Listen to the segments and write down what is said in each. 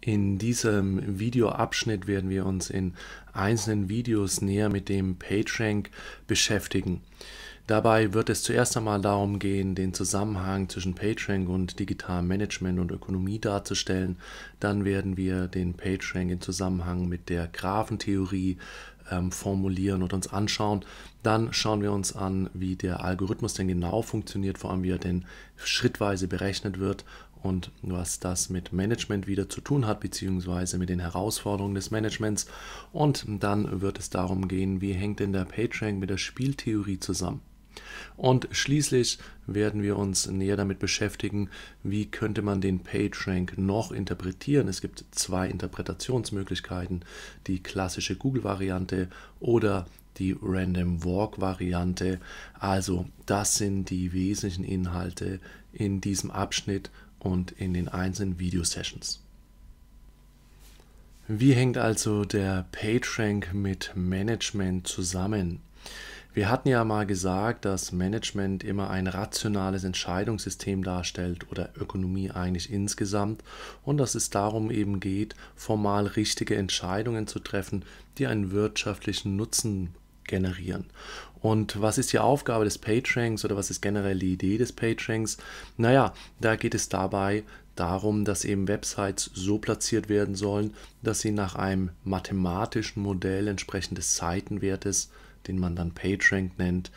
In diesem Videoabschnitt werden wir uns in einzelnen Videos näher mit dem PageRank beschäftigen. Dabei wird es zuerst einmal darum gehen, den Zusammenhang zwischen PageRank und digitalem Management und Ökonomie darzustellen. Dann werden wir den PageRank im Zusammenhang mit der Graphentheorie ähm, formulieren und uns anschauen. Dann schauen wir uns an, wie der Algorithmus denn genau funktioniert, vor allem wie er denn schrittweise berechnet wird und was das mit Management wieder zu tun hat, beziehungsweise mit den Herausforderungen des Managements. Und dann wird es darum gehen, wie hängt denn der PageRank mit der Spieltheorie zusammen. Und schließlich werden wir uns näher damit beschäftigen, wie könnte man den PageRank noch interpretieren. Es gibt zwei Interpretationsmöglichkeiten, die klassische Google-Variante oder die Random Walk-Variante. Also das sind die wesentlichen Inhalte in diesem Abschnitt und in den einzelnen Video-Sessions. Wie hängt also der PageRank mit Management zusammen? Wir hatten ja mal gesagt, dass Management immer ein rationales Entscheidungssystem darstellt oder Ökonomie eigentlich insgesamt und dass es darum eben geht, formal richtige Entscheidungen zu treffen, die einen wirtschaftlichen Nutzen generieren. Und was ist die Aufgabe des PageRanks oder was ist generell die Idee des PageRanks? Naja, da geht es dabei darum, dass eben Websites so platziert werden sollen, dass sie nach einem mathematischen Modell entsprechend des Seitenwertes, den man dann PageRank nennt,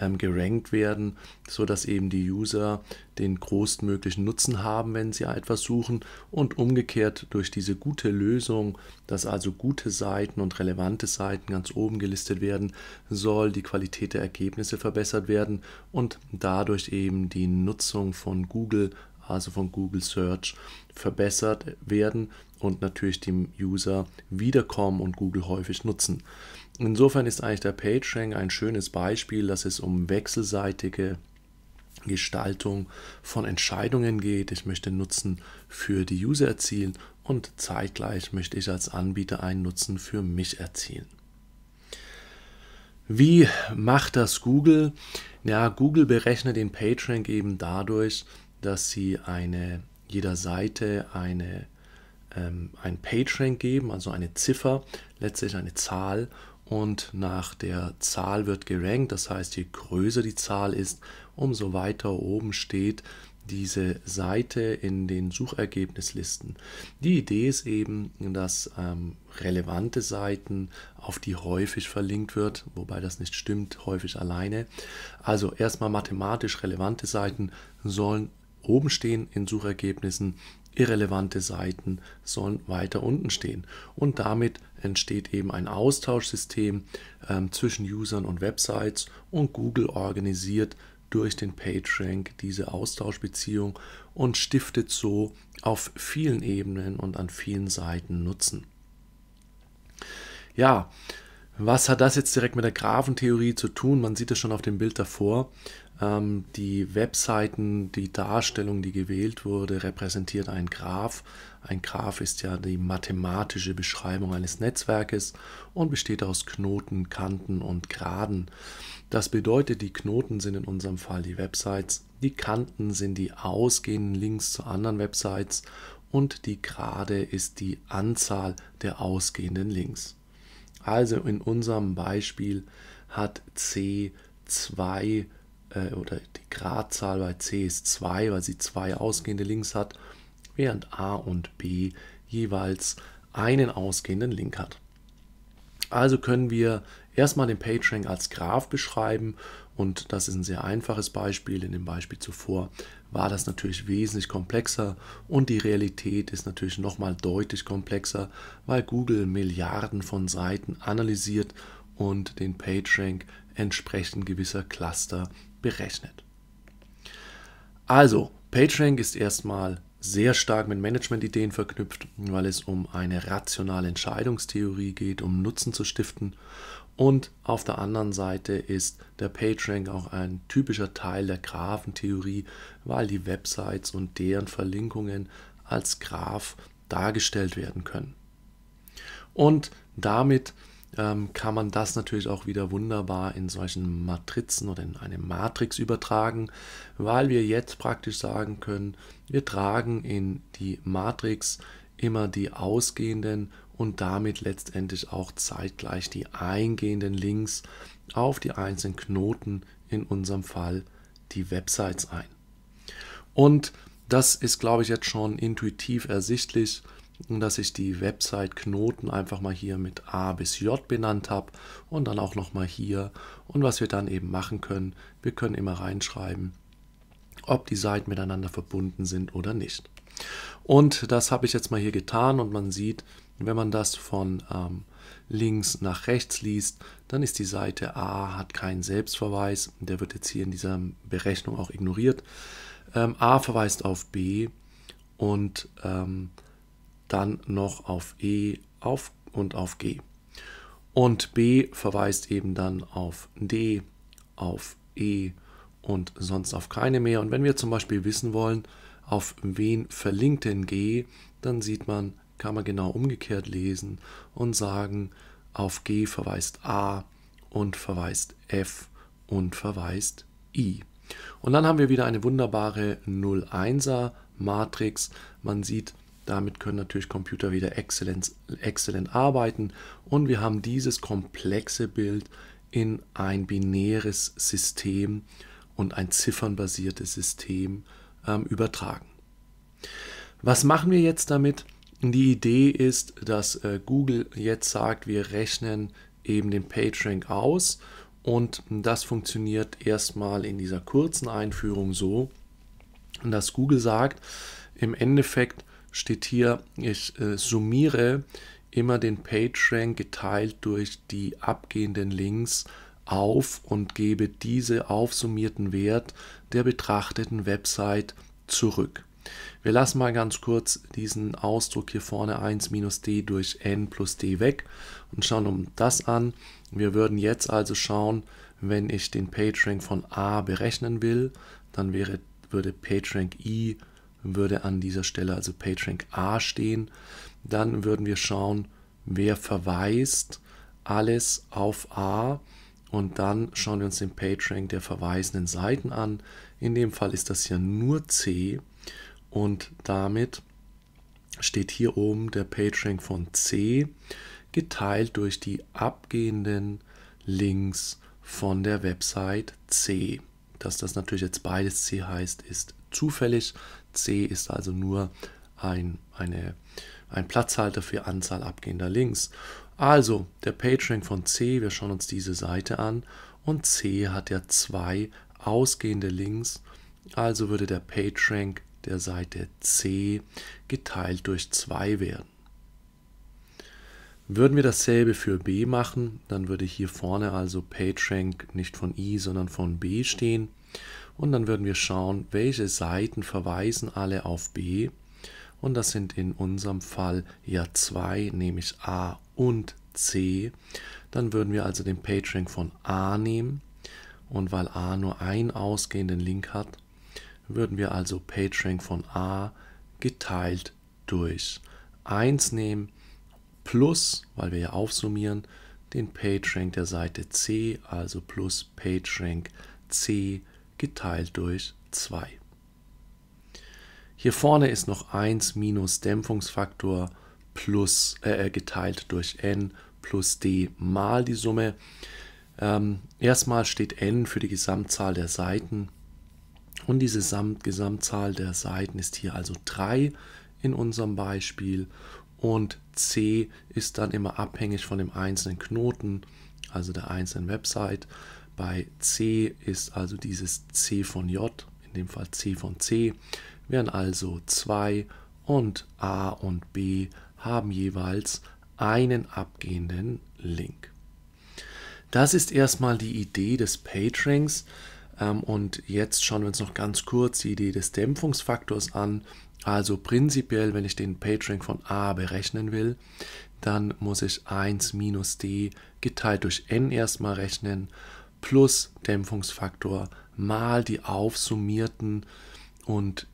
ähm, gerankt werden, sodass eben die User den größtmöglichen Nutzen haben, wenn sie etwas suchen und umgekehrt durch diese gute Lösung, dass also gute Seiten und relevante Seiten ganz oben gelistet werden, soll die Qualität der Ergebnisse verbessert werden und dadurch eben die Nutzung von Google, also von Google Search, verbessert werden und natürlich dem User wiederkommen und Google häufig nutzen. Insofern ist eigentlich der PageRank ein schönes Beispiel, dass es um wechselseitige Gestaltung von Entscheidungen geht. Ich möchte Nutzen für die User erzielen und zeitgleich möchte ich als Anbieter einen Nutzen für mich erzielen. Wie macht das Google? Ja, Google berechnet den PageRank eben dadurch, dass sie eine, jeder Seite eine, ähm, ein PageRank geben, also eine Ziffer, letztlich eine Zahl und nach der Zahl wird gerankt. Das heißt, je größer die Zahl ist, umso weiter oben steht diese Seite in den Suchergebnislisten. Die Idee ist eben, dass ähm, relevante Seiten, auf die häufig verlinkt wird, wobei das nicht stimmt, häufig alleine. Also erstmal mathematisch relevante Seiten sollen oben stehen in Suchergebnissen, irrelevante Seiten sollen weiter unten stehen. Und damit entsteht eben ein Austauschsystem ähm, zwischen Usern und Websites und Google organisiert durch den PageRank diese Austauschbeziehung und stiftet so auf vielen Ebenen und an vielen Seiten Nutzen. Ja, was hat das jetzt direkt mit der Graphentheorie zu tun? Man sieht es schon auf dem Bild davor. Ähm, die Webseiten, die Darstellung, die gewählt wurde, repräsentiert ein Graph. Ein Graph ist ja die mathematische Beschreibung eines Netzwerkes und besteht aus Knoten, Kanten und Graden. Das bedeutet, die Knoten sind in unserem Fall die Websites, die Kanten sind die ausgehenden Links zu anderen Websites und die Grade ist die Anzahl der ausgehenden Links. Also in unserem Beispiel hat C 2 äh, oder die Gradzahl bei C ist 2, weil sie zwei ausgehende Links hat, während A und B jeweils einen ausgehenden Link hat. Also können wir Erstmal den PageRank als Graph beschreiben und das ist ein sehr einfaches Beispiel. In dem Beispiel zuvor war das natürlich wesentlich komplexer und die Realität ist natürlich nochmal deutlich komplexer, weil Google Milliarden von Seiten analysiert und den PageRank entsprechend gewisser Cluster berechnet. Also, PageRank ist erstmal sehr stark mit Managementideen verknüpft, weil es um eine rationale Entscheidungstheorie geht, um Nutzen zu stiften. Und auf der anderen Seite ist der PageRank auch ein typischer Teil der Graphentheorie, weil die Websites und deren Verlinkungen als Graph dargestellt werden können. Und damit ähm, kann man das natürlich auch wieder wunderbar in solchen Matrizen oder in eine Matrix übertragen, weil wir jetzt praktisch sagen können, wir tragen in die Matrix immer die ausgehenden und damit letztendlich auch zeitgleich die eingehenden Links auf die einzelnen Knoten, in unserem Fall die Websites ein. Und das ist, glaube ich, jetzt schon intuitiv ersichtlich, dass ich die Website-Knoten einfach mal hier mit A bis J benannt habe und dann auch nochmal hier. Und was wir dann eben machen können, wir können immer reinschreiben, ob die Seiten miteinander verbunden sind oder nicht. Und das habe ich jetzt mal hier getan und man sieht, wenn man das von ähm, links nach rechts liest, dann ist die Seite A, hat keinen Selbstverweis, der wird jetzt hier in dieser Berechnung auch ignoriert. Ähm, A verweist auf B und ähm, dann noch auf E auf und auf G. Und B verweist eben dann auf D, auf E und und sonst auf keine mehr. Und wenn wir zum Beispiel wissen wollen, auf wen verlinkt denn G, dann sieht man, kann man genau umgekehrt lesen und sagen, auf G verweist A und verweist F und verweist I. Und dann haben wir wieder eine wunderbare 01 er Matrix. Man sieht, damit können natürlich Computer wieder exzellent, exzellent arbeiten. Und wir haben dieses komplexe Bild in ein binäres System und ein ziffernbasiertes System ähm, übertragen. Was machen wir jetzt damit? Die Idee ist, dass äh, Google jetzt sagt, wir rechnen eben den PageRank aus und das funktioniert erstmal in dieser kurzen Einführung so, dass Google sagt, im Endeffekt steht hier, ich äh, summiere immer den PageRank geteilt durch die abgehenden Links auf und gebe diese aufsummierten Wert der betrachteten Website zurück. Wir lassen mal ganz kurz diesen Ausdruck hier vorne 1-d minus durch n plus d weg und schauen uns das an. Wir würden jetzt also schauen, wenn ich den PageRank von a berechnen will, dann wäre, würde PageRank i würde an dieser Stelle also PageRank a stehen. Dann würden wir schauen, wer verweist alles auf a und dann schauen wir uns den PageRank der verweisenden Seiten an. In dem Fall ist das hier nur C und damit steht hier oben der PageRank von C geteilt durch die abgehenden Links von der Website C. Dass das natürlich jetzt beides C heißt, ist zufällig. C ist also nur ein, eine, ein Platzhalter für Anzahl abgehender Links. Also, der PageRank von C, wir schauen uns diese Seite an und C hat ja zwei ausgehende Links, also würde der PageRank der Seite C geteilt durch 2 werden. Würden wir dasselbe für B machen, dann würde hier vorne also PageRank nicht von I, sondern von B stehen. Und dann würden wir schauen, welche Seiten verweisen alle auf B und das sind in unserem Fall ja zwei, nämlich A und C. Dann würden wir also den PageRank von A nehmen und weil A nur einen ausgehenden Link hat, würden wir also PageRank von A geteilt durch 1 nehmen plus, weil wir ja aufsummieren, den PageRank der Seite C, also plus PageRank C geteilt durch 2. Hier vorne ist noch 1 minus Dämpfungsfaktor plus äh, äh, geteilt durch n plus d mal die Summe. Ähm, erstmal steht n für die Gesamtzahl der Seiten und diese Samt Gesamtzahl der Seiten ist hier also 3 in unserem Beispiel und c ist dann immer abhängig von dem einzelnen Knoten, also der einzelnen Website. Bei c ist also dieses c von j, in dem Fall c von c, wären also 2 und A und B haben jeweils einen abgehenden Link. Das ist erstmal die Idee des PageRanks ähm, und jetzt schauen wir uns noch ganz kurz die Idee des Dämpfungsfaktors an. Also prinzipiell, wenn ich den PageRank von A berechnen will, dann muss ich 1 minus D geteilt durch N erstmal rechnen plus Dämpfungsfaktor mal die aufsummierten äh, und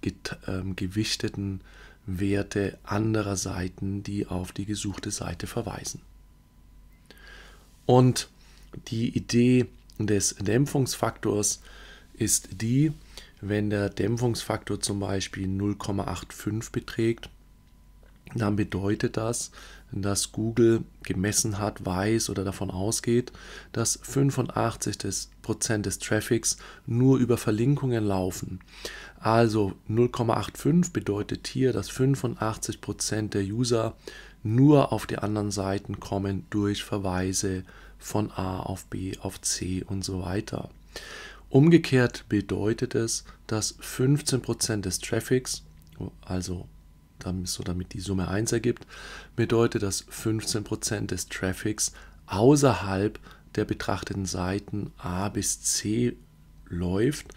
ähm, gewichteten Werte anderer Seiten, die auf die gesuchte Seite verweisen. Und die Idee des Dämpfungsfaktors ist die, wenn der Dämpfungsfaktor zum Beispiel 0,85 beträgt, dann bedeutet das, dass Google gemessen hat, weiß oder davon ausgeht, dass 85% des, Prozent des Traffics nur über Verlinkungen laufen. Also 0,85 bedeutet hier, dass 85% der User nur auf die anderen Seiten kommen durch Verweise von A auf B auf C und so weiter. Umgekehrt bedeutet es, dass 15% des Traffics, also so damit die Summe 1 ergibt, bedeutet, dass 15% des Traffics außerhalb der betrachteten Seiten A bis C läuft.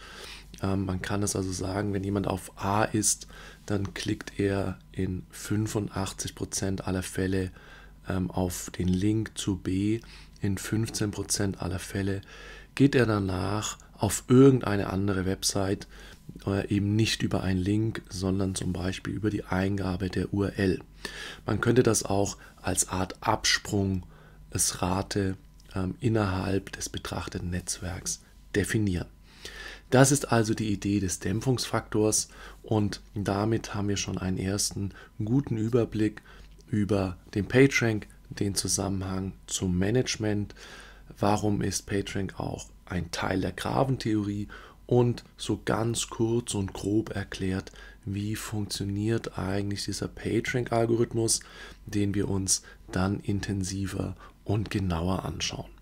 Ähm, man kann es also sagen, wenn jemand auf A ist, dann klickt er in 85% aller Fälle ähm, auf den Link zu B. In 15% aller Fälle geht er danach auf irgendeine andere Website, äh, eben nicht über einen Link, sondern zum Beispiel über die Eingabe der URL. Man könnte das auch als Art Absprungsrate ähm, innerhalb des betrachteten Netzwerks definieren. Das ist also die Idee des Dämpfungsfaktors und damit haben wir schon einen ersten guten Überblick über den PageRank, den Zusammenhang zum Management, warum ist PageRank auch ein Teil der Graventheorie und so ganz kurz und grob erklärt, wie funktioniert eigentlich dieser PageRank-Algorithmus, den wir uns dann intensiver und genauer anschauen.